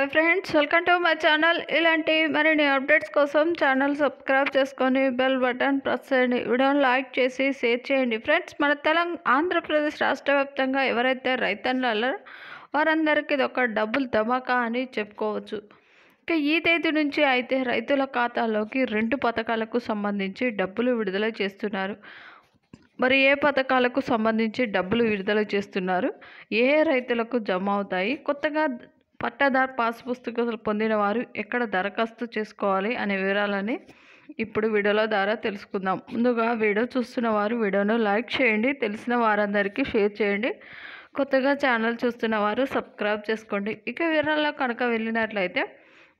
hi friends welcome to my channel ఇలాంటి మరిన్ని updates కోసం ఛానల్ సబ్స్క్రైబ్ చేసుకొని బెల్ బటన్ ప్రెస్ చేయండి వీడియోని లైక్ చేసి షేర్ చేయండి ఫ్రెండ్స్ మన తెలంగాణ ఆంధ్రప్రదేశ్ రాష్ట్ర వ్యాప్తంగా ఎవరైతే రైతన్నలో వారందరికీ ఇది ఒక డబుల్ ధమాకా అని చెప్పుకోవచ్చు ఇక ఈ తేదీ నుంచి అయితే రైతుల ఖాతాలోకి రెండు పథకాలకు సంబంధించి డబ్బులు విడుదల చేస్తున్నారు మరి ఏ పథకాలకు సంబంధించి డబ్బులు విడుదల చేస్తున్నారు ఏ రైతులకు జమ అవుతాయి కొత్తగా పట్టాదారు పాస్ పుస్తకాలు పొందిన వారు ఎక్కడ దరఖాస్తు చేసుకోవాలి అనే వివరాలని ఇప్పుడు వీడియోల ద్వారా తెలుసుకుందాం ముందుగా వీడియో చూస్తున్న వారు వీడియోను లైక్ చేయండి తెలిసిన వారందరికీ షేర్ చేయండి కొత్తగా ఛానల్ చూస్తున్న వారు సబ్స్క్రైబ్ చేసుకోండి ఇక వివరాల్లో కనుక వెళ్ళినట్లయితే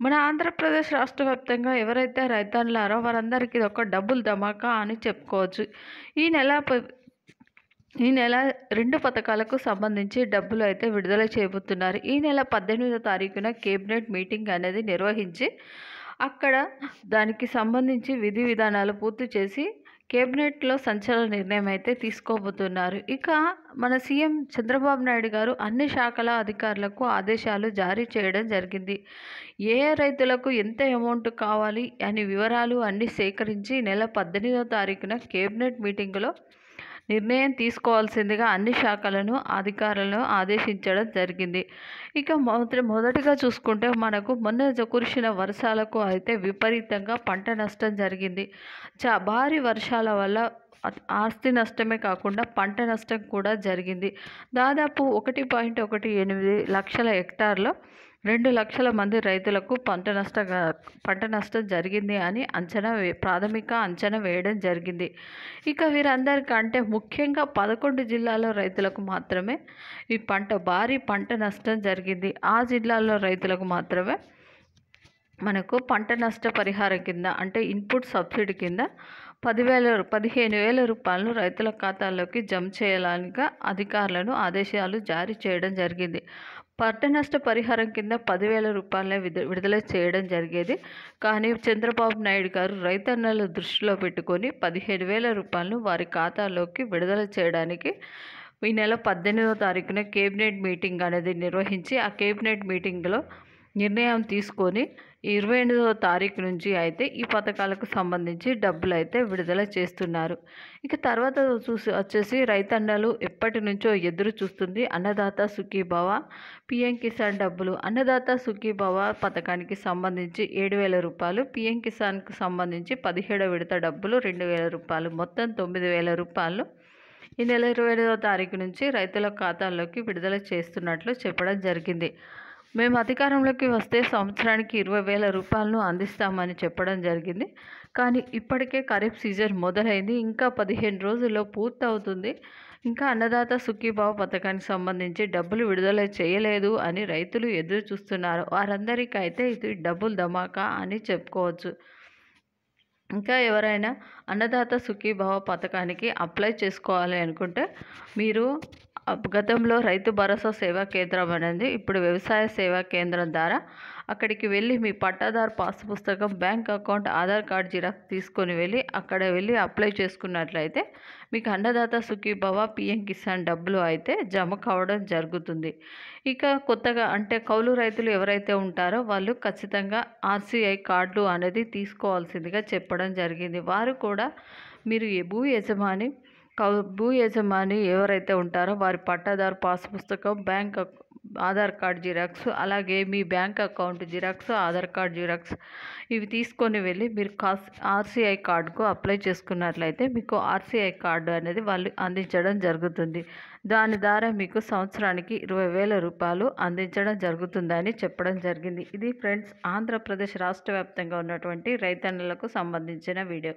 మన ఆంధ్రప్రదేశ్ రాష్ట్ర వ్యాప్తంగా ఎవరైతే రైతన్లారో వారందరికీ ఇది ఒక డబ్బులు ధమాకా అని చెప్పుకోవచ్చు ఈ నెల ఈ నెల రెండు పథకాలకు సంబంధించి డబ్బులు అయితే విడుదల చేయబోతున్నారు ఈ నెల పద్దెనిమిదో తారీఖున కేబినెట్ మీటింగ్ అనేది నిర్వహించి అక్కడ దానికి సంబంధించి విధి విధానాలు పూర్తి చేసి కేబినెట్లో సంచలన నిర్ణయం అయితే తీసుకోబోతున్నారు ఇక మన సీఎం చంద్రబాబు నాయుడు గారు అన్ని శాఖల అధికారులకు ఆదేశాలు జారీ చేయడం జరిగింది ఏ రైతులకు ఎంత అమౌంట్ కావాలి అనే వివరాలు అన్నీ సేకరించి నెల పద్దెనిమిదో తారీఖున కేబినెట్ మీటింగ్లో నిర్ణయం తీసుకోవాల్సిందిగా అన్ని శాఖలను అధికారులను ఆదేశించడం జరిగింది ఇక మొదటి మొదటిగా చూసుకుంటే మనకు మొన్న కురిసిన వర్షాలకు అయితే విపరీతంగా పంట నష్టం జరిగింది చా భారీ వర్షాల వల్ల ఆస్తి నష్టమే కాకుండా పంట నష్టం కూడా జరిగింది దాదాపు ఒకటి పాయింట్ ఒకటి ఎనిమిది లక్షల హెక్టార్లో రెండు లక్షల మంది రైతులకు పంట నష్ట పంట నష్టం జరిగింది అని అంచనా ప్రాథమిక అంచనా వేయడం జరిగింది ఇక వీరందరికంటే ముఖ్యంగా పదకొండు జిల్లాల్లో రైతులకు మాత్రమే ఈ పంట భారీ పంట నష్టం జరిగింది ఆ జిల్లాల్లో రైతులకు మాత్రమే మనకు పంట నష్ట పరిహారం కింద అంటే ఇన్పుట్ సబ్సిడీ కింద పదివేల పదిహేను వేల రూపాయలను రైతుల ఖాతాల్లోకి జమ చేయాలనిగా అధికారులను ఆదేశాలు జారీ చేయడం జరిగింది పంట నష్ట పరిహారం కింద పదివేల రూపాయలనే విడుదల చేయడం జరిగేది కానీ చంద్రబాబు నాయుడు గారు రైతన్నలు దృష్టిలో పెట్టుకొని పదిహేడు వేల రూపాయలను వారి ఖాతాలోకి విడుదల చేయడానికి ఈ నెల పద్దెనిమిదో తారీఖున కేబినెట్ మీటింగ్ అనేది నిర్వహించి ఆ కేబినెట్ మీటింగ్లో నిర్ణయం తీసుకొని ఇరవై ఎనిమిదవ తారీఖు నుంచి అయితే ఈ పథకాలకు సంబంధించి డబ్బులు అయితే విడుదల చేస్తున్నారు ఇక తర్వాత చూసి వచ్చేసి రైతన్నలు ఎప్పటి నుంచో ఎదురు చూస్తుంది అన్నదాత సుఖీభవ పిఎం కిసాన్ డబ్బులు అన్నదాత సుఖీభవ పథకానికి సంబంధించి ఏడు వేల రూపాయలు పిఎం కిసాన్కు సంబంధించి పదిహేడు విడత డబ్బులు రెండు వేల రూపాయలు మొత్తం తొమ్మిది వేల రూపాయలు ఈ నెల ఇరవై ఐదవ తారీఖు నుంచి రైతుల ఖాతాల్లోకి విడుదల చేస్తున్నట్లు చెప్పడం జరిగింది మేము అధికారంలోకి వస్తే సంవత్సరానికి ఇరవై వేల రూపాయలను అందిస్తామని చెప్పడం జరిగింది కానీ ఇప్పటికే ఖరీఫ్ సీజన్ మొదలైంది ఇంకా పదిహేను రోజుల్లో పూర్తవుతుంది ఇంకా అన్నదాత సుఖీభావ పథకానికి సంబంధించి డబ్బులు విడుదల చేయలేదు అని రైతులు ఎదురు చూస్తున్నారు వారందరికైతే ఇది డబ్బులు ధమాకా అని చెప్పుకోవచ్చు ఇంకా ఎవరైనా అన్నదాత సుఖీభావ పథకానికి అప్లై చేసుకోవాలి అనుకుంటే మీరు గతంలో రైతు భరోసా సేవా కేంద్రం అనేది ఇప్పుడు వ్యవసాయ సేవా కేంద్రం ద్వారా అక్కడికి వెళ్ళి మీ పట్టాదారు పాస్ పుస్తకం bank account Aadhaar card Xerox తీసుకొని వెళ్ళి అక్కడ వెళ్ళి అప్లై చేసుకున్నట్లయితే మీకు అన్నదాత భవ పిఎం కిసాన్ డబ్బులు అయితే జమ కావడం జరుగుతుంది ఇక కొత్తగా అంటే కౌలు రైతులు ఎవరైతే ఉంటారో వాళ్ళు ఖచ్చితంగా ఆర్సీఐ కార్డులు అనేది తీసుకోవాల్సిందిగా చెప్పడం జరిగింది వారు కూడా మీరు భూ యజమాని భూ యజమాని ఎవరైతే ఉంటారో వారి పట్టాదారు పాస్ పుస్తకం బ్యాంక్ ఆధార్ కార్డ్ జిరాక్స్ అలాగే మీ bank account Xerox Aadhaar card Xerox ఇవి తీసుకొని వెళ్ళి మీరు కాస్ ఆర్సీఐ కార్డుకు అప్లై చేసుకున్నట్లయితే మీకు ఆర్సీఐ కార్డు అనేది వాళ్ళు అందించడం జరుగుతుంది దాని ద్వారా మీకు సంవత్సరానికి ఇరవై వేల రూపాయలు అందించడం జరుగుతుందని చెప్పడం జరిగింది ఇది ఫ్రెండ్స్ ఆంధ్రప్రదేశ్ రాష్ట్ర ఉన్నటువంటి రైతన్నలకు సంబంధించిన వీడియో